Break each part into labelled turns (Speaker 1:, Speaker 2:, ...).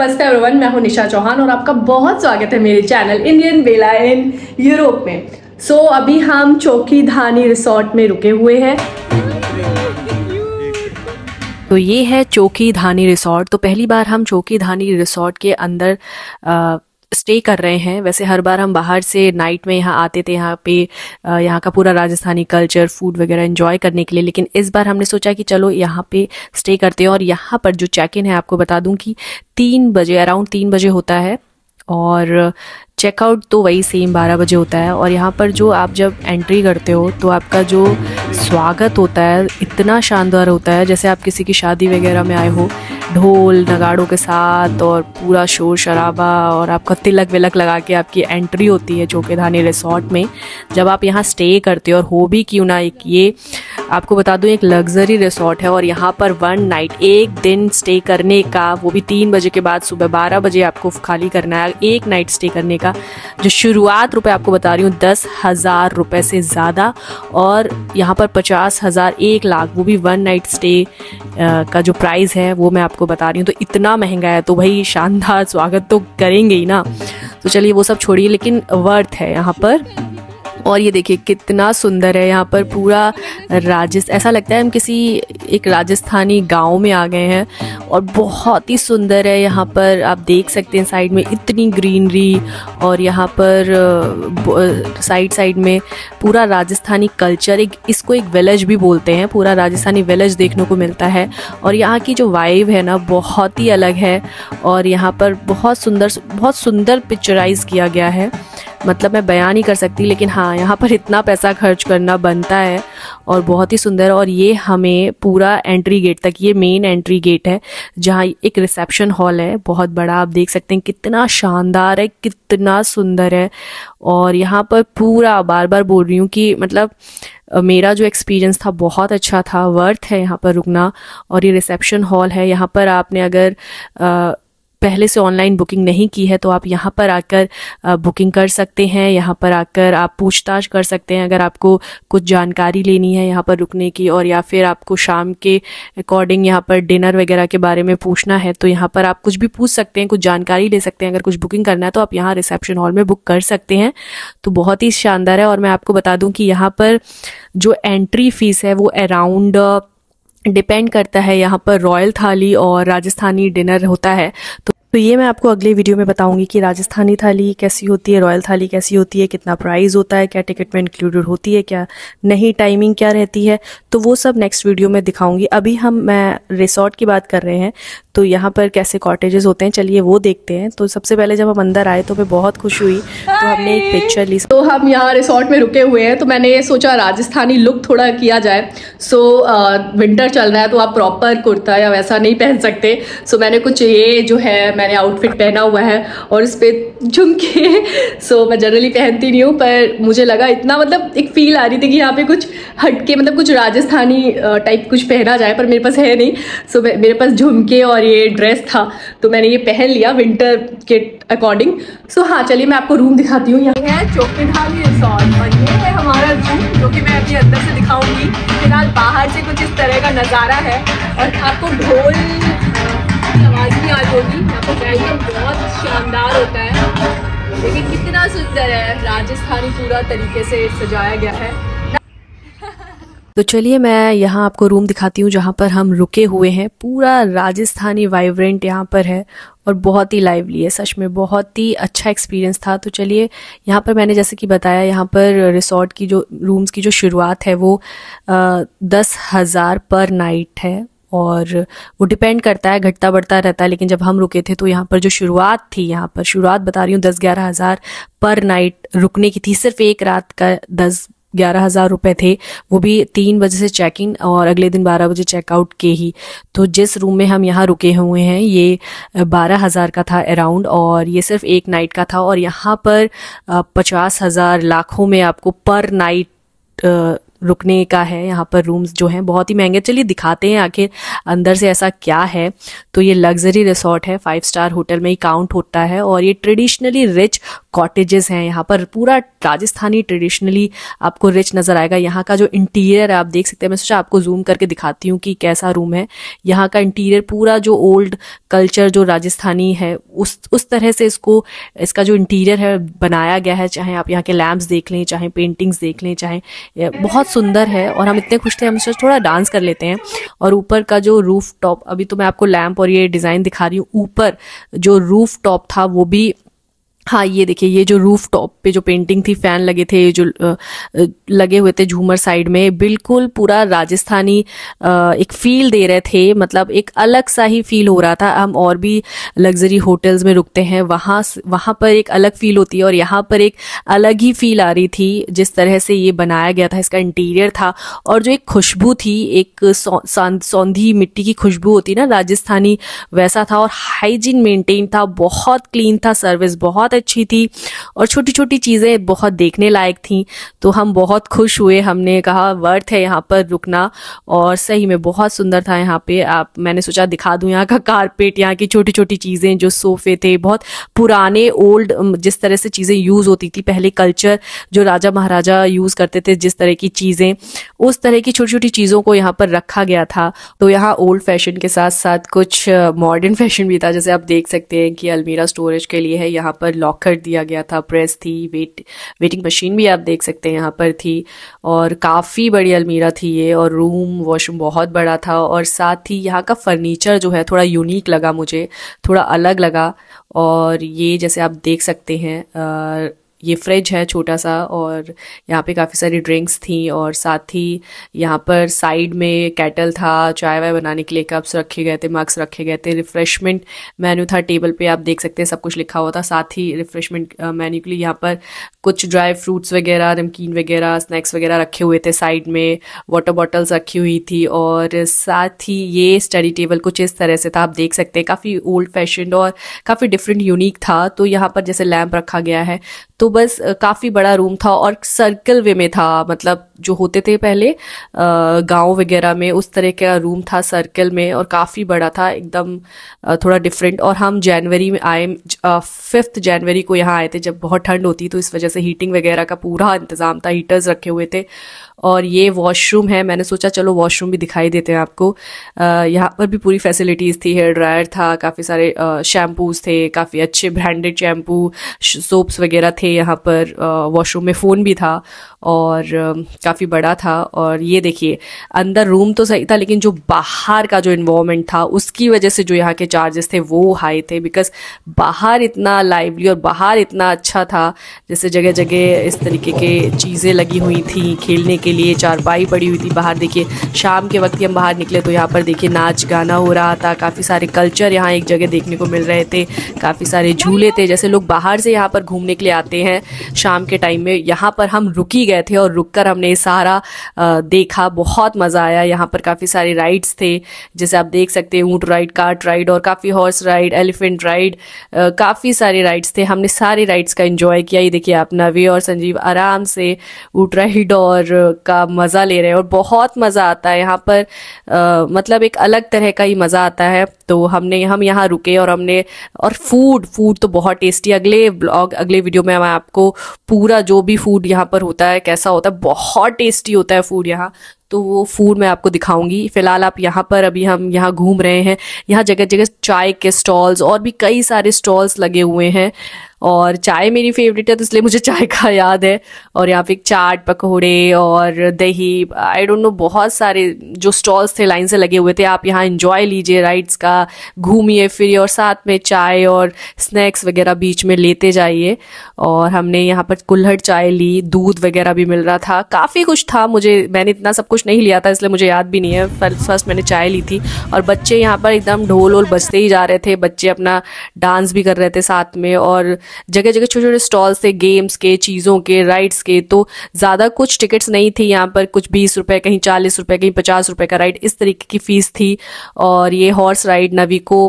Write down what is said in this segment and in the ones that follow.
Speaker 1: नमस्ते एवरीवन मैं हूं निशा चौहान और आपका बहुत स्वागत है मेरे channel Indian Bela in Europe में सो so, अभी हम चौकी धानी रिसोर्ट में रुके हुए हैं तो ये है चौकी धानी रिसोर्ट तो पहली बार हम चौकी धानी रिसोर्ट के अंदर आ, स्टे कर रहे हैं वैसे हर बार हम बाहर से नाइट में यहाँ आते थे यहाँ पे यहाँ का पूरा राजस्थानी कल्चर फूड वगैरह इन्जॉय करने के लिए लेकिन इस बार हमने सोचा कि चलो यहाँ पे स्टे करते हैं और यहाँ पर जो चेक इन है आपको बता दूँ कि तीन बजे अराउंड तीन बजे होता है और चेकआउट तो वही सेम बारह बजे होता है और यहाँ पर जो आप जब एंट्री करते हो तो आपका जो स्वागत होता है इतना शानदार होता है जैसे आप किसी की शादी वगैरह में आए हो ढोल नगाड़ों के साथ और पूरा शोर शराबा और आपका तिलक विलक लगा के आपकी एंट्री होती है चौकेधानी रिसोर्ट में जब आप यहाँ स्टे करते हो और हो भी क्यों ना एक ये आपको बता दूँ एक लग्जरी रिसोर्ट है और यहाँ पर वन नाइट एक दिन स्टे करने का वो भी तीन बजे के बाद सुबह बारह बजे आपको खाली करना है एक नाइट स्टे करने का जो शुरुआत रुपये आपको बता रही हूँ दस हज़ार रुपये से ज़्यादा और यहाँ पर पचास हज़ार एक लाख वो भी वन नाइट स्टे का जो प्राइस है वो मैं आपको आपको बता रही हूँ तो इतना महंगा है तो भाई शानदार स्वागत तो करेंगे ही ना तो चलिए वो सब छोड़िए लेकिन वर्थ है यहाँ पर और ये देखिए कितना सुंदर है यहाँ पर पूरा राजस्थ ऐसा लगता है हम किसी एक राजस्थानी गांव में आ गए हैं और बहुत ही सुंदर है यहाँ पर आप देख सकते हैं साइड में इतनी ग्रीनरी और यहाँ पर साइड साइड में पूरा राजस्थानी कल्चर एक इसको एक विलेज भी बोलते हैं पूरा राजस्थानी विलेज देखने को मिलता है और यहाँ की जो वाइव है ना बहुत ही अलग है और यहाँ पर बहुत सुंदर बहुत सुंदर पिक्चराइज किया गया है मतलब मैं बयान नहीं कर सकती लेकिन हाँ यहाँ पर इतना पैसा खर्च करना बनता है और बहुत ही सुंदर और ये हमें पूरा एंट्री गेट तक ये मेन एंट्री गेट है जहाँ एक रिसेप्शन हॉल है बहुत बड़ा आप देख सकते हैं कितना शानदार है कितना सुंदर है और यहाँ पर पूरा बार बार बोल रही हूँ कि मतलब मेरा जो एक्सपीरियंस था बहुत अच्छा था वर्थ है यहाँ पर रुकना और ये रिसेप्शन हॉल है यहाँ पर आपने अगर आ, पहले से ऑनलाइन बुकिंग नहीं की है तो आप यहाँ पर आकर बुकिंग कर सकते हैं यहाँ पर आकर आप पूछताछ कर सकते हैं अगर आपको कुछ जानकारी लेनी है यहाँ पर रुकने की और या फिर आपको शाम के अकॉर्डिंग यहाँ पर डिनर वगैरह के बारे में पूछना है तो यहाँ पर आप कुछ भी पूछ सकते हैं कुछ जानकारी ले सकते हैं अगर कुछ बुकिंग करना है तो आप यहाँ रिसेप्शन हॉल में बुक कर सकते हैं तो बहुत ही शानदार है और मैं आपको बता दूँ कि यहाँ पर जो एंट्री फीस है वो अराउंड डिपेंड करता है यहाँ पर रॉयल थाली और राजस्थानी डिनर होता है तो तो ये मैं आपको अगले वीडियो में बताऊंगी कि राजस्थानी थाली कैसी होती है रॉयल थाली कैसी होती है कितना प्राइस होता है क्या टिकट में इंक्लूडेड होती है क्या नहीं टाइमिंग क्या रहती है तो वो सब नेक्स्ट वीडियो में दिखाऊंगी अभी हम मैं रिसोर्ट की बात कर रहे हैं तो यहाँ पर कैसे कॉटेजेस होते हैं चलिए वो देखते हैं तो सबसे पहले जब हम अंदर आए तो मैं बहुत खुश हुई तो हमने एक पिक्चर ली तो हम यहाँ रिसोर्ट में रुके हुए हैं तो मैंने ये सोचा राजस्थानी लुक थोड़ा किया जाए सो विंटर चल रहा है तो आप प्रॉपर कुर्ता या वैसा नहीं पहन सकते सो मैंने कुछ ये जो है मैंने आउटफिट पहना हुआ है और इस पर झुमके सो मैं जनरली पहनती नहीं हूँ पर मुझे लगा इतना मतलब एक फील आ रही थी कि यहाँ पे कुछ हटके मतलब कुछ राजस्थानी टाइप कुछ पहना जाए पर मेरे पास है नहीं सो मेरे पास झुमके और ये ड्रेस था तो मैंने ये पहन लिया विंटर के अकॉर्डिंग सो हाँ चलिए मैं आपको रूम दिखाती हूँ यहाँ है चौकीधाली रिसोर्ट और ये है हमारा रूम जो कि मैं अभी अंदर से दिखाऊंगी फिलहाल बाहर से कुछ इस तरह का नज़ारा है और आपको ढोल खानी पूरा तरीके से सजाया गया है तो चलिए मैं यहाँ आपको रूम दिखाती हूँ जहाँ पर हम रुके हुए हैं पूरा राजस्थानी वाइब्रेंट यहाँ पर है और बहुत ही लाइवली है सच में बहुत ही अच्छा एक्सपीरियंस था तो चलिए यहाँ पर मैंने जैसे कि बताया यहाँ पर रिसोर्ट की जो रूम्स की जो शुरुआत है वो आ, दस हज़ार पर नाइट है और वो डिपेंड करता है घटता बढ़ता रहता है लेकिन जब हम रुके थे तो यहाँ पर जो शुरुआत थी यहाँ पर शुरुआत बता रही हूँ दस ग्यारह हज़ार पर नाइट रुकने की थी सिर्फ एक रात का दस ग्यारह हज़ार रुपये थे वो भी तीन बजे से चेक इन और अगले दिन बारह बजे चेकआउट के ही तो जिस रूम में हम यहाँ रुके हुए हैं ये बारह हज़ार का था अराउंड और ये सिर्फ एक नाइट का था और यहाँ पर पचास हज़ार लाखों में आपको पर नाइट रुकने का है यहाँ पर रूम्स जो हैं बहुत ही महंगे चलिए दिखाते हैं आखिर अंदर से ऐसा क्या है तो ये लग्जरी रिसोर्ट है फाइव स्टार होटल में ही काउंट होता है और ये ट्रेडिशनली रिच कॉटेजेस हैं यहाँ पर पूरा राजस्थानी ट्रेडिशनली आपको रिच नजर आएगा यहाँ का जो इंटीरियर है आप देख सकते हैं मैं सोचा आपको जूम करके दिखाती हूँ कि कैसा रूम है यहाँ का इंटीरियर पूरा जो ओल्ड कल्चर जो राजस्थानी है उस उस तरह से इसको इसका जो इंटीरियर है बनाया गया है चाहे आप यहाँ के लैम्प्स देख लें चाहे पेंटिंग्स देख लें चाहे बहुत सुंदर है और हम इतने खुश थे हम सोचा थोड़ा डांस कर लेते हैं और ऊपर का जो रूफ टॉप अभी तो मैं आपको लैम्प और ये डिज़ाइन दिखा रही हूँ ऊपर जो रूफ टॉप था वो भी हाँ ये देखिए ये जो रूफ टॉप पे जो पेंटिंग थी फैन लगे थे जो लगे हुए थे झूमर साइड में बिल्कुल पूरा राजस्थानी एक फील दे रहे थे मतलब एक अलग सा ही फील हो रहा था हम और भी लग्जरी होटल्स में रुकते हैं वहाँ वहाँ पर एक अलग फील होती है और यहाँ पर एक अलग ही फील आ रही थी जिस तरह से ये बनाया गया था इसका इंटीरियर था और जो एक खुशबू थी एक सौंधी मिट्टी की खुशबू होती ना राजस्थानी वैसा था और हाइजीन मेंटेन था बहुत क्लीन था सर्विस बहुत बहुत अच्छी थी और छोटी छोटी चीज़ें बहुत देखने लायक थी तो हम बहुत खुश हुए हमने कहा वर्थ है यहाँ पर रुकना और सही में बहुत सुंदर था यहाँ पे आप मैंने सोचा दिखा दूँ यहाँ का कारपेट यहाँ की छोटी छोटी चीज़ें जो सोफ़े थे बहुत पुराने ओल्ड जिस तरह से चीज़ें यूज़ होती थी पहले कल्चर जो राजा महाराजा यूज़ करते थे जिस तरह की चीज़ें उस तरह की छोटी छोटी चीज़ों को यहाँ पर रखा गया था तो यहाँ ओल्ड फैशन के साथ साथ कुछ मॉडर्न फैशन भी था जैसे आप देख सकते हैं कि अलमीरा स्टोरेज के लिए है यहाँ पर लॉक कर दिया गया था प्रेस थी वेट वेटिंग मशीन भी आप देख सकते हैं यहाँ पर थी और काफ़ी बड़ी अलमीरा थी ये और रूम वॉशरूम बहुत बड़ा था और साथ ही यहाँ का फर्नीचर जो है थोड़ा यूनिक लगा मुझे थोड़ा अलग लगा और ये जैसे आप देख सकते हैं ये फ्रिज है छोटा सा और यहाँ पे काफ़ी सारी ड्रिंक्स थी और साथ ही यहाँ पर साइड में कैटल था चाय वाय बनाने के लिए कप्स रखे गए थे मग्स रखे गए थे रिफ़्रेशमेंट मेन्यू था टेबल पे आप देख सकते हैं सब कुछ लिखा हुआ था साथ ही रिफ़्रेशमेंट मेन्यू के लिए यहाँ पर कुछ ड्राई फ्रूट्स वगैरह नमकीन वगैरह स्नैक्स वगैरह रखे हुए थे साइड में वाटर बॉटल्स रखी हुई थी और साथ ही ये स्टडी टेबल कुछ इस तरह से था आप देख सकते हैं काफ़ी ओल्ड फैशन और काफ़ी डिफरेंट यूनिक था तो यहाँ पर जैसे लैम्प रखा गया है तो बस काफ़ी बड़ा रूम था और सर्कल वे में था मतलब जो होते थे पहले गांव वगैरह में उस तरह का रूम था सर्कल में और काफ़ी बड़ा था एकदम थोड़ा डिफरेंट और हम जनवरी में आए फिफ्थ जनवरी को यहाँ आए थे जब बहुत ठंड होती तो इस वजह से हीटिंग वगैरह का पूरा इंतज़ाम था हीटर्स रखे हुए थे और ये वॉशरूम है मैंने सोचा चलो वॉशरूम भी दिखाई देते हैं आपको यहाँ पर भी पूरी फैसिलिटीज़ थी हेयर ड्रायर था काफ़ी सारे शैम्पूज़ थे काफ़ी अच्छे ब्रांडेड शैम्पू सोप्स वगैरह थे यहाँ पर वॉशरूम में फ़ोन भी था और काफ़ी बड़ा था और ये देखिए अंदर रूम तो सही था लेकिन जो बाहर का जो इन्वामेंट था उसकी वजह से जो यहाँ के चार्जेस थे वो हाई थे बिकॉज बाहर इतना लाइवली और बाहर इतना अच्छा था जैसे जगह जगह इस तरीके के चीज़ें लगी हुई थी खेलने के के लिए चारपाई पड़ी हुई थी बाहर देखिए शाम के वक्त हम बाहर निकले तो यहाँ पर देखिए नाच गाना हो रहा था काफ़ी सारे कल्चर यहाँ एक जगह देखने को मिल रहे थे काफ़ी सारे झूले थे जैसे लोग बाहर से यहाँ पर घूमने के लिए आते हैं शाम के टाइम में यहाँ पर हम रुकी गए थे और रुक कर हमने सारा देखा बहुत मज़ा आया यहाँ पर काफ़ी सारे राइड्स थे जैसे आप देख सकते हैं ऊँट राइड कार्ट राइड और काफ़ी हॉर्स राइड एलिफेंट राइड काफ़ी सारे राइड्स थे हमने सारे राइड्स का इन्जॉय किया ये देखिए आप नवे और संजीव आराम से ऊँट राइड और का मज़ा ले रहे हैं और बहुत मज़ा आता है यहाँ पर आ, मतलब एक अलग तरह का ही मज़ा आता है तो हमने हम यहाँ रुके और हमने और फूड फूड तो बहुत टेस्टी अगले ब्लॉग अगले वीडियो में मैं आपको पूरा जो भी फूड यहाँ पर होता है कैसा होता है बहुत टेस्टी होता है फूड यहाँ तो वो फूड मैं आपको दिखाऊंगी फिलहाल आप यहाँ पर अभी हम यहाँ घूम रहे हैं यहाँ जगह जगह चाय के स्टॉल्स और भी कई सारे स्टॉल्स लगे हुए हैं और चाय मेरी फेवरेट है तो इसलिए मुझे चाय का याद है और यहाँ पे चाट पकौड़े और दही आई डोंट नो बहुत सारे जो स्टॉल्स थे लाइन से लगे हुए थे आप यहाँ इन्जॉय लीजिए राइड्स का घूमिए फिरिए और साथ में चाय और स्नैक्स वगैरह बीच में लेते जाइए और हमने यहाँ पर कुल्हड़ चाय ली दूध वगैरह भी मिल रहा था काफ़ी कुछ था मुझे मैंने इतना सब कुछ नहीं लिया था इसलिए मुझे याद भी नहीं है फर्स्ट मैंने चाय ली थी और बच्चे यहाँ पर एकदम ढोल ओल बजते ही जा रहे थे बच्चे अपना डांस भी कर रहे थे साथ में और जगह जगह छोटे छोटे स्टॉल्स थे गेम्स के चीज़ों के राइड्स के तो ज़्यादा कुछ टिकट्स नहीं थी यहाँ पर कुछ बीस रुपये कहीं चालीस रुपये कहीं पचास रुपये का राइड इस तरीके की फ़ीस थी और ये हॉर्स राइड नवी को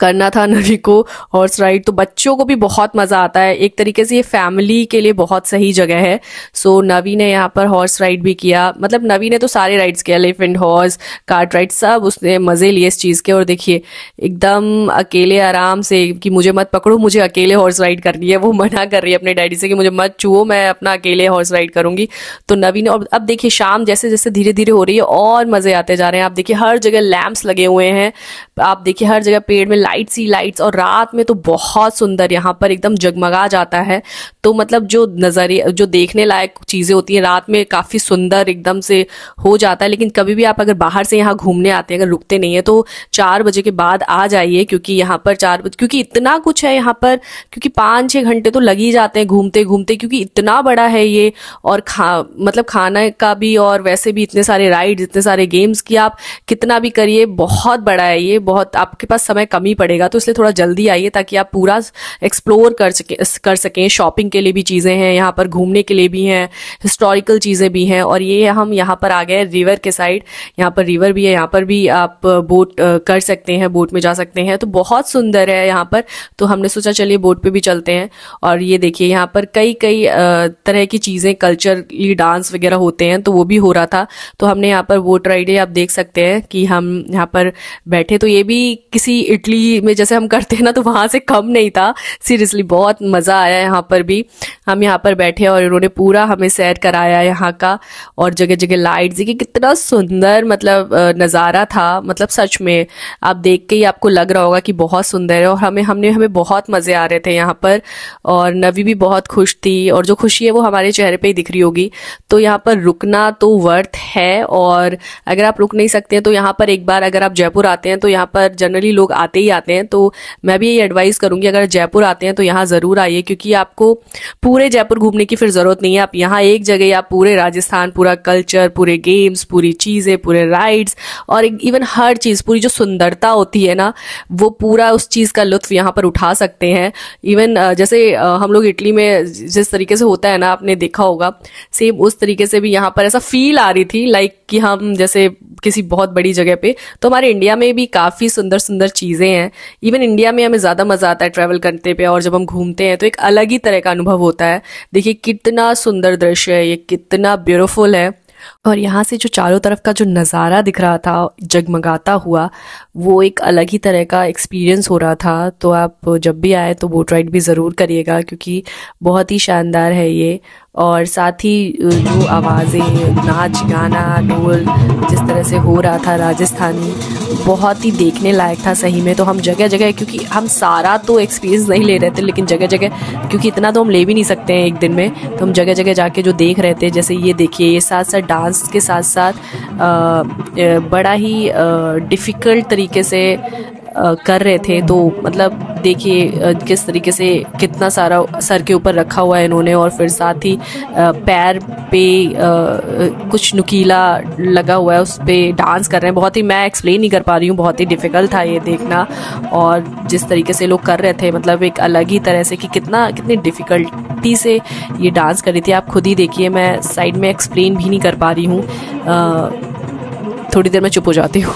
Speaker 1: करना था नवी को हॉर्स राइड तो बच्चों को भी बहुत मज़ा आता है एक तरीके से ये फैमिली के लिए बहुत सही जगह है सो so, नवी ने यहाँ पर हॉर्स राइड भी किया मतलब नवी ने तो सारे राइड्स किया एलिफेंट हॉर्स कार्ट राइड सब उसने मज़े लिए इस चीज़ के और देखिए एकदम अकेले आराम से कि मुझे मत पकड़ो मुझे अकेले हॉर्स राइड करनी है वो मना कर रही है अपने डैडी से कि मुझे मत छुओ मैं अपना अकेले हॉर्स राइड करूंगी तो नवी ने और अब देखिए शाम जैसे जैसे धीरे धीरे हो रही है और मज़े आते जा रहे हैं आप देखिए हर जगह लैम्प्स लगे हुए हैं आप देखिए हर जगह पेड़ में में लाइट्स ही लाइट्स और रात में तो बहुत सुंदर यहाँ पर एकदम जगमगा जाता है तो मतलब जो नज़रिए जो देखने लायक चीज़ें होती हैं रात में काफ़ी सुंदर एकदम से हो जाता है लेकिन कभी भी आप अगर बाहर से यहाँ घूमने आते हैं अगर रुकते नहीं है तो चार बजे के बाद आ जाइए क्योंकि यहाँ पर चार बजे क्योंकि इतना कुछ है यहाँ पर क्योंकि पाँच छः घंटे तो लग ही जाते हैं घूमते घूमते क्योंकि इतना बड़ा है ये और खा मतलब खाना का भी और वैसे भी इतने सारे राइड्स इतने सारे गेम्स की आप कितना भी करिए बहुत बड़ा है ये बहुत आपके पास समय कम ही पड़ेगा तो इसलिए थोड़ा जल्दी आइए ताकि आप पूरा एक्सप्लोर कर सकें कर सकें शॉपिंग के लिए भी चीज़ें हैं यहाँ पर घूमने के लिए भी हैं हिस्टोरिकल चीज़ें भी हैं और ये हम यहाँ पर आ गए रिवर के साइड यहाँ पर रिवर भी है यहाँ पर भी आप बोट कर सकते हैं बोट में जा सकते हैं तो बहुत सुंदर है यहाँ पर तो हमने सोचा चलिए बोट पर भी चलते हैं और ये देखिए यहाँ पर कई कई तरह की चीज़ें कल्चरली डांस वगैरह होते हैं तो वो भी हो रहा था तो हमने यहाँ पर बोट राइड आप देख सकते हैं कि हम यहाँ पर बैठे तो ये भी किसी इटली दिल्ली में जैसे हम करते हैं ना तो वहां से कम नहीं था सीरियसली बहुत मज़ा आया यहाँ पर भी हम यहाँ पर बैठे और इन्होंने पूरा हमें सैर कराया यहाँ का और जगह जगह लाइट देखिए कितना सुंदर मतलब नज़ारा था मतलब सच में आप देख के ही आपको लग रहा होगा कि बहुत सुंदर है और हमें हमने हमें बहुत मज़े आ रहे थे यहाँ पर और नवी भी बहुत खुश थी और जो खुशी है वो हमारे चेहरे पर ही दिख रही होगी तो यहाँ पर रुकना तो वर्थ है और अगर आप रुक नहीं सकते हैं तो यहाँ पर एक बार अगर आप जयपुर आते हैं तो यहाँ पर जनरली लोग आते ही दिल्ली आते हैं तो मैं भी ये एडवाइस करूँगी अगर जयपुर आते हैं तो यहाँ ज़रूर आइए क्योंकि आपको पूरे जयपुर घूमने की फिर ज़रूरत नहीं है आप यहाँ एक जगह आप पूरे राजस्थान पूरा कल्चर पूरे गेम्स पूरी चीज़ें पूरे राइड्स और इवन हर चीज़ पूरी जो सुंदरता होती है ना वो पूरा उस चीज़ का लुत्फ यहाँ पर उठा सकते हैं इवन जैसे हम लोग इटली में जिस तरीके से होता है ना आपने देखा होगा सेम उस तरीके से भी यहाँ पर ऐसा फील आ रही थी लाइक कि हम जैसे किसी बहुत बड़ी जगह पे तो हमारे इंडिया में भी काफ़ी सुंदर सुंदर चीज़ें हैं इवन इंडिया में हमें ज़्यादा मज़ा आता है ट्रैवल करते पे और जब हम घूमते हैं तो एक अलग ही तरह का अनुभव होता है देखिए कितना सुंदर दृश्य है ये कितना ब्यूटिफुल है और यहाँ से जो चारों तरफ का जो नज़ारा दिख रहा था जगमगाता हुआ वो एक अलग ही तरह का एक्सपीरियंस हो रहा था तो आप जब भी आए तो बोट राइड भी ज़रूर करिएगा क्योंकि बहुत ही शानदार है ये और साथ ही जो आवाज़ें नाच गाना ढोल जिस तरह से हो रहा था राजस्थानी बहुत ही देखने लायक था सही में तो हम जगह जगह क्योंकि हम सारा तो एक्सपीरियंस नहीं ले रहे थे लेकिन जगह जगह क्योंकि इतना तो हम ले भी नहीं सकते हैं एक दिन में तो हम जगह जगह जाके जो देख रहे थे जैसे ये देखिए ये साथ साथ डांस के साथ साथ आ, बड़ा ही डिफ़िकल्ट तरीके से कर रहे थे तो मतलब देखिए किस तरीके से कितना सारा सर के ऊपर रखा हुआ है इन्होंने और फिर साथ ही पैर पे कुछ नुकीला लगा हुआ है उस पर डांस कर रहे हैं बहुत ही मैं एक्सप्लेन नहीं कर पा रही हूँ बहुत ही डिफ़िकल्ट था ये देखना और जिस तरीके से लोग कर रहे थे मतलब एक अलग ही तरह से कि कितना कितनी डिफ़िकल्टी से ये डांस कर रही थी आप खुद ही देखिए मैं साइड में एक्सप्लेन भी नहीं कर पा रही हूँ थोड़ी देर में चुप हो जाती हूँ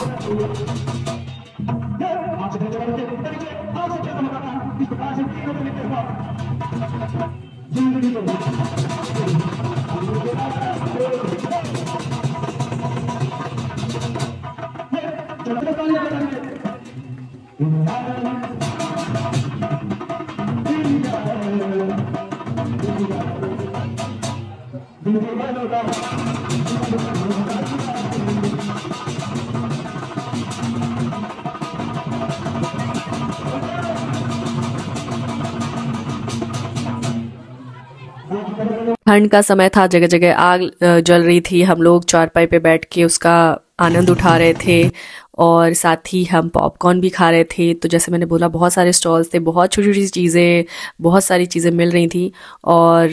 Speaker 1: ठंड का समय था जगह जगह आग जल रही थी हम लोग चारपाई पे बैठ के उसका आनंद उठा रहे थे और साथ ही हम पॉपकॉर्न भी खा रहे थे तो जैसे मैंने बोला बहुत सारे स्टॉल्स थे बहुत छोटी छोटी चीज़ें बहुत सारी चीज़ें मिल रही थी और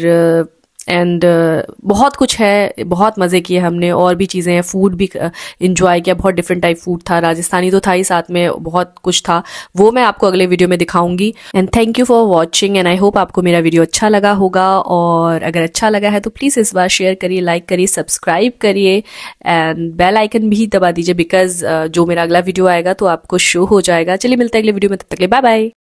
Speaker 1: एंड uh, बहुत कुछ है बहुत मज़े किए हमने और भी चीज़ें हैं फूड भी इंजॉय uh, किया बहुत डिफरेंट टाइप फूड था राजस्थानी तो था ही साथ में बहुत कुछ था वो मैं आपको अगले वीडियो में दिखाऊंगी and thank you for watching and I hope आपको मेरा वीडियो अच्छा लगा होगा और अगर अच्छा लगा है तो प्लीज़ इस बार शेयर करिए लाइक करिए सब्सक्राइब करिए एंड बेल आइकन भी दबा दीजिए बिकॉज uh, जो मेरा अगला वीडियो आएगा तो आपको शो हो जाएगा चलिए मिलते हैं अगले वीडियो में तब तक ले बाय बाय